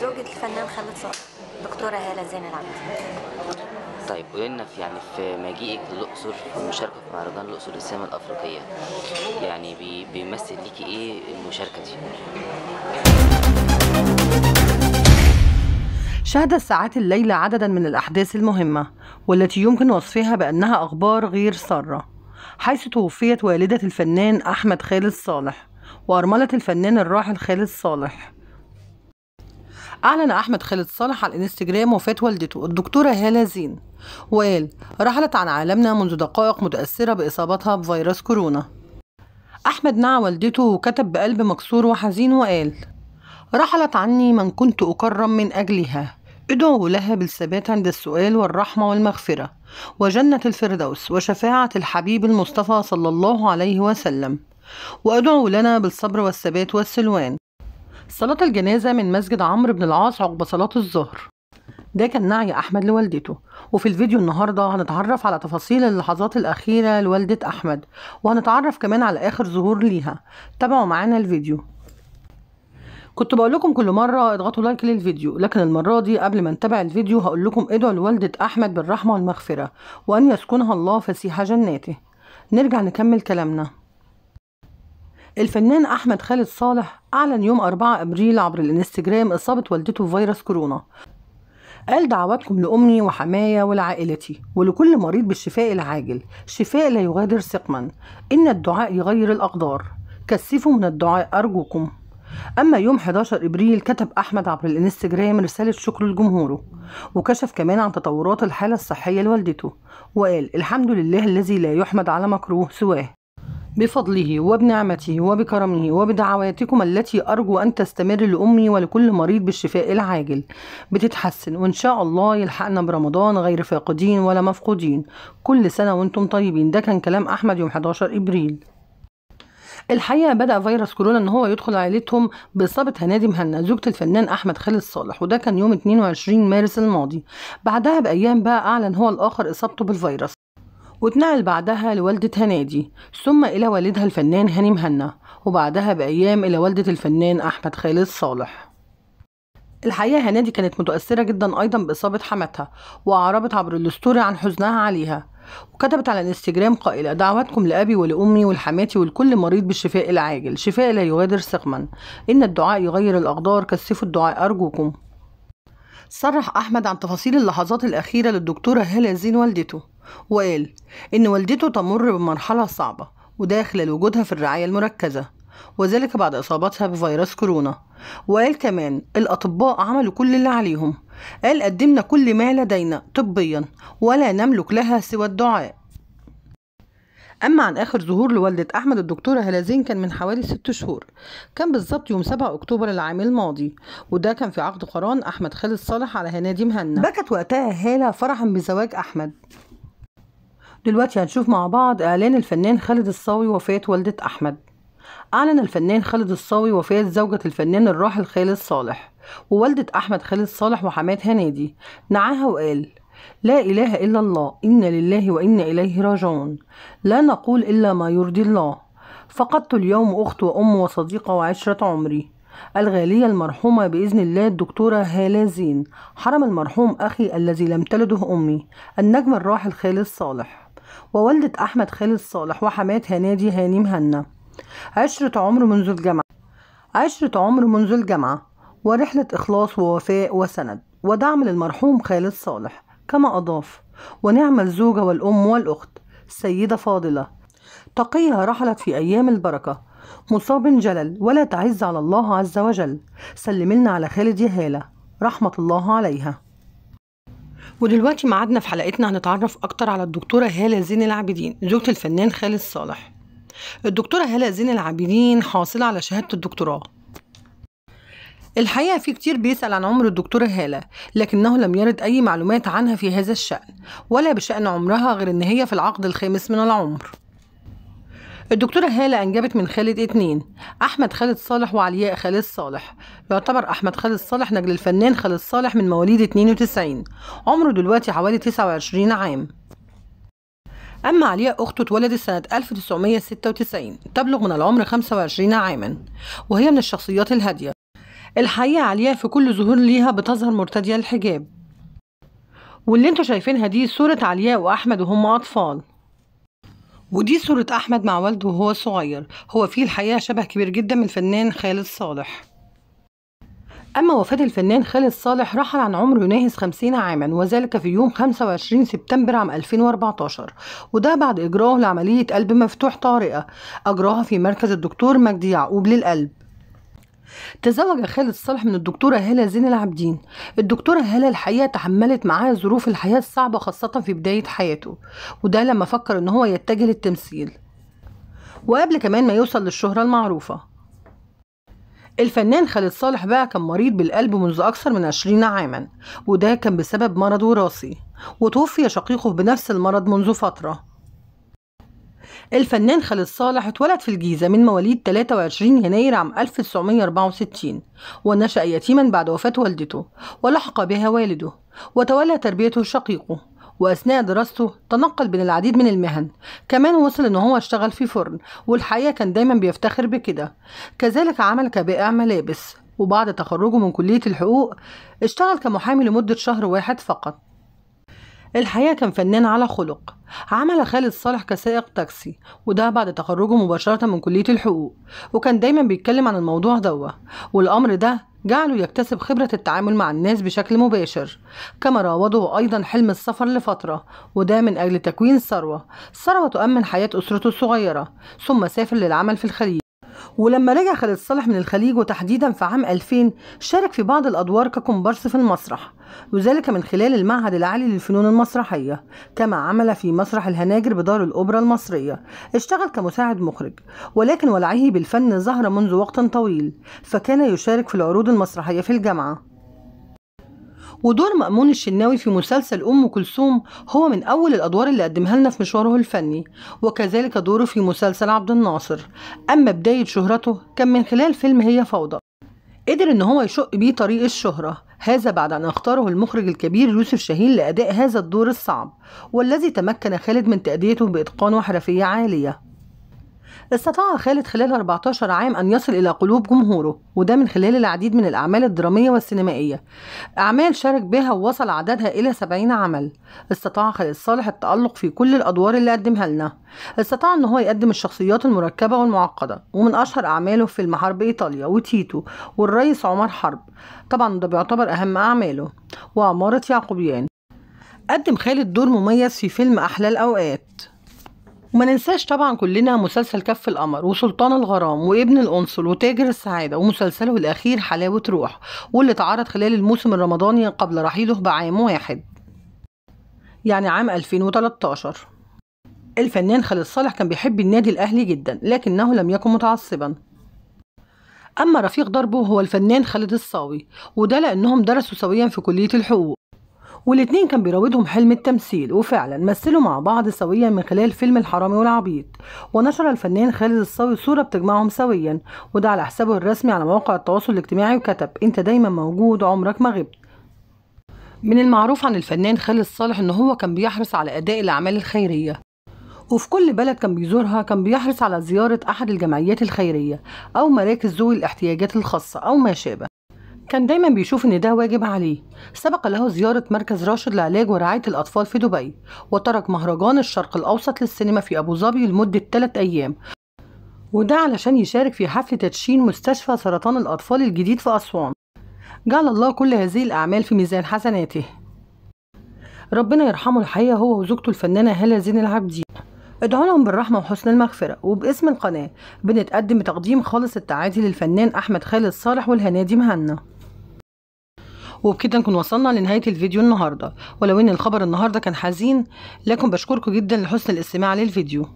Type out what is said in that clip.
زوجة الفنان خالد صالح دكتورة هالة زين العبد طيب قولي لنا في يعني في مجيئك للاقصر والمشاركه في مهرجان الاقصر للسينما الافريقيه يعني بي بيمثل ليكي ايه المشاركه دي؟ شهد ساعات الليلة عددا من الأحداث المهمة والتي يمكن وصفها بأنها أخبار غير سارة حيث توفيت والدة الفنان أحمد خالد صالح وأرملة الفنان الراحل خالد صالح أعلن أحمد خالد صالح على الإنستجرام وفاة والدته الدكتورة هالة زين وقال رحلت عن عالمنا منذ دقائق متأثرة بإصابتها بفيروس كورونا أحمد نعى والدته وكتب بقلب مكسور وحزين وقال رحلت عني من كنت أكرم من أجلها ادعوا لها بالثبات عند السؤال والرحمة والمغفرة وجنة الفردوس وشفاعة الحبيب المصطفى صلى الله عليه وسلم وادعوا لنا بالصبر والثبات والسلوان صلاة الجنازة من مسجد عمرو بن العاص عقب صلاة الظهر ده كان نعي أحمد لوالدته وفي الفيديو النهاردة هنتعرف على تفاصيل اللحظات الأخيرة لوالدة أحمد وهنتعرف كمان على آخر ظهور ليها تابعوا معانا الفيديو كنت بقول لكم كل مرة اضغطوا لايك للفيديو لكن المرة دي قبل ما نتابع الفيديو هقول لكم ادعوا لوالدة أحمد بالرحمة والمغفرة وأن يسكنها الله فسيح جناته نرجع نكمل كلامنا الفنان أحمد خالد صالح أعلن يوم 4 أبريل عبر الانستجرام إصابة والدته بفيروس كورونا قال دعواتكم لأمي وحمايا ولعائلتي ولكل مريض بالشفاء العاجل شفاء لا يغادر سقما إن الدعاء يغير الأقدار كثفوا من الدعاء أرجوكم أما يوم 11 إبريل كتب أحمد عبر الإنستجرام رسالة شكر لجمهوره وكشف كمان عن تطورات الحالة الصحية لوالدته وقال الحمد لله الذي لا يحمد على مكروه سواه بفضله وبنعمته وبكرمه وبدعواتكم التي أرجو أن تستمر لأمي ولكل مريض بالشفاء العاجل بتتحسن وإن شاء الله يلحقنا برمضان غير فاقدين ولا مفقودين كل سنة وانتم طيبين ده كان كلام أحمد يوم 11 إبريل الحقيقه بدا فيروس كورونا ان هو يدخل عائلتهم باصابه هنادي مهنا زوجة الفنان احمد خالد صالح وده كان يوم 22 مارس الماضي بعدها بايام بقى اعلن هو الاخر اصابته بالفيروس واتنقل بعدها لوالدة هنادي ثم إلى والدها الفنان هاني مهنا وبعدها بأيام إلى والدة الفنان أحمد خالد صالح الحقيقة هنادي كانت متأثرة جدا أيضا بإصابة حماتها وأعربت عبر الأسطورة عن حزنها عليها وكتبت على الانستجرام قائلة دعواتكم لأبي ولأمي ولحماتي ولكل مريض بالشفاء العاجل شفاء لا يغادر سقما إن الدعاء يغير الأقدار كثفوا الدعاء أرجوكم صرح أحمد عن تفاصيل اللحظات الأخيرة للدكتورة هالة زين والدته وقال إن والدته تمر بمرحلة صعبة وداخلة لوجودها في الرعاية المركزة وذلك بعد إصابتها بفيروس كورونا وقال كمان الأطباء عملوا كل اللي عليهم قال قدمنا كل ما لدينا طبيا ولا نملك لها سوى الدعاء أما عن آخر ظهور لوالدة أحمد الدكتورة هالة زين كان من حوالي ست شهور كان بالظبط يوم 7 أكتوبر العام الماضي وده كان في عقد قران أحمد خالد صالح على هنادي مهنا بكت وقتها هالة فرحا بزواج أحمد دلوقتي هنشوف مع بعض اعلان الفنان خالد الصاوي وفاة والدة احمد اعلن الفنان خالد الصاوي وفاة زوجة الفنان الراحل خالد صالح ووالدة احمد خالد صالح وحماة هنادي نعاها وقال لا إله إلا الله إنا لله وإنا إليه راجعون لا نقول إلا ما يرضي الله فقدت اليوم أخت وأم وصديقة وعشرة عمري الغالية المرحومة بإذن الله الدكتورة هالة زين حرم المرحوم أخي الذي لم تلده أمي النجم الراحل خالد صالح ووالدة أحمد خالد صالح وحمات هنادي هاني مهنا عشرة عمر منذ الجامعة عشرة عمر منذ الجامعة ورحلة إخلاص ووفاء وسند ودعم للمرحوم خالد صالح كما أضاف ونعم الزوجة والأم والأخت سيدة فاضلة تقيها رحلت في أيام البركة مصاب جلل ولا تعز على الله عز وجل لنا على خالد يهالة رحمة الله عليها ودلوقتي معادنا في حلقتنا هنتعرف اكتر على الدكتوره هاله زين العابدين زوجة الفنان خالد صالح الدكتوره هاله زين العابدين حاصله على شهاده الدكتوراه الحقيقة في كتير بيسأل عن عمر الدكتورة هالة لكنه لم يرد أي معلومات عنها في هذا الشأن ولا بشأن عمرها غير إن هي في العقد الخامس من العمر الدكتورة هالة أنجبت من خالد اتنين أحمد خالد صالح وعلياء خالد صالح يعتبر أحمد خالد صالح نجل الفنان خالد صالح من مواليد 92 عمره دلوقتي حوالي 29 عام أما علياء أخته اتولدت سنة 1996 تبلغ من العمر 25 عاما وهي من الشخصيات الهادية الحقيقة علياء في كل ظهور ليها بتظهر مرتدية الحجاب واللي انتوا شايفينها دي صورة علياء وأحمد وهم أطفال ودي صورة أحمد مع والده وهو صغير هو فيه الحقيقة شبه كبير جدا من الفنان خالد صالح أما وفاة الفنان خالد صالح رحل عن عمر يناهز 50 عاما وذلك في يوم 25 سبتمبر عام 2014 وده بعد إجراءه لعملية قلب مفتوح طارئة أجراها في مركز الدكتور مجدي يعقوب للقلب تزوج خالد صالح من الدكتورة هالة زين العابدين الدكتورة هالة الحقيقة تحملت معاه ظروف الحياة الصعبة خاصة في بداية حياته وده لما فكر ان هو يتجه للتمثيل وقبل كمان ما يوصل للشهرة المعروفة الفنان خالد صالح بقى كان مريض بالقلب منذ أكثر من 20 عاما وده كان بسبب مرض وراثي وتوفي شقيقه بنفس المرض منذ فترة الفنان خالد صالح اتولد في الجيزة من مواليد 23 يناير عام 1964 ونشأ يتيما بعد وفاة والدته ولحق بها والده وتولى تربيته شقيقه وأثناء دراسته تنقل بين العديد من المهن كمان وصل إن هو اشتغل في فرن والحقيقة كان دايما بيفتخر بكده كذلك عمل كبائع ملابس وبعد تخرجه من كلية الحقوق اشتغل كمحامي لمدة شهر واحد فقط الحقيقة كان فنان على خلق عمل خالد صالح كسائق تاكسي وده بعد تخرجه مباشرة من كلية الحقوق وكان دايما بيتكلم عن الموضوع دوه والأمر ده جعله يكتسب خبرة التعامل مع الناس بشكل مباشر كما راوده أيضا حلم السفر لفترة وده من أجل تكوين ثروة ثروة تؤمن حياة أسرته الصغيرة ثم سافر للعمل في الخليج ولما رجع خالد صالح من الخليج وتحديدا في عام 2000 شارك في بعض الأدوار ككومبارس في المسرح وذلك من خلال المعهد العالي للفنون المسرحية كما عمل في مسرح الهناجر بدار الأوبرا المصرية اشتغل كمساعد مخرج ولكن ولعه بالفن ظهر منذ وقت طويل فكان يشارك في العروض المسرحية في الجامعة ودور مأمون الشناوي في مسلسل أم كلثوم هو من أول الأدوار اللي قدمها لنا في مشواره الفني وكذلك دوره في مسلسل عبد الناصر أما بداية شهرته كان من خلال فيلم هي فوضى قدر ان هو يشق بيه طريق الشهرة هذا بعد ان اختاره المخرج الكبير يوسف شاهين لاداء هذا الدور الصعب والذي تمكن خالد من تأديته باتقان وحرفية عالية استطاع خالد خلال 14 عام أن يصل إلى قلوب جمهوره وده من خلال العديد من الأعمال الدرامية والسينمائية أعمال شارك بها ووصل عددها إلى 70 عمل استطاع خالد صالح التألق في كل الأدوار اللي قدمها لنا استطاع أن هو يقدم الشخصيات المركبة والمعقدة ومن أشهر أعماله فيلم حرب إيطاليا وتيتو والرئيس عمر حرب طبعا ده بيعتبر أهم أعماله وعمارة يعقوبيان قدم خالد دور مميز في فيلم أحلى الأوقات وما ننساش طبعا كلنا مسلسل كف القمر وسلطان الغرام وابن الانصل وتاجر السعاده ومسلسله الاخير حلاوه روح واللي اتعرض خلال الموسم الرمضاني قبل رحيله بعام واحد يعني عام 2013 الفنان خالد صالح كان بيحب النادي الاهلي جدا لكنه لم يكن متعصبا اما رفيق ضربه هو الفنان خالد الصاوي وده لانهم درسوا سويا في كليه الحقوق والاتنين كان بيراودهم حلم التمثيل وفعلا مثلوا مع بعض سويا من خلال فيلم الحرامي والعبيط ونشر الفنان خالد الصاوي صورة بتجمعهم سويا وده على حسابه الرسمي على مواقع التواصل الاجتماعي وكتب انت دايما موجود عمرك ما غبت من المعروف عن الفنان خالد صالح ان هو كان بيحرص على اداء الاعمال الخيريه وفي كل بلد كان بيزورها كان بيحرص على زيارة أحد الجمعيات الخيرية أو مراكز ذوي الاحتياجات الخاصة أو ما شابه كان دايما بيشوف ان ده واجب عليه سبق له زيارة مركز راشد لعلاج ورعاية الأطفال في دبي وترك مهرجان الشرق الأوسط للسينما في أبو ظبي لمدة 3 أيام وده علشان يشارك في حفل تدشين مستشفى سرطان الأطفال الجديد في أسوان جعل الله كل هذه الأعمال في ميزان حسناته ربنا يرحمه الحقيقة هو وزوجته الفنانة هالة زين العابدين ادعوا لهم بالرحمة وحسن المغفرة وباسم القناة بنتقدم تقديم خالص التعازي للفنان أحمد خالد صالح والهنادي مهنا وبكده نكون وصلنا لنهايه الفيديو النهارده ولو ان الخبر النهارده كان حزين لكن بشكركم جدا لحسن الاستماع للفيديو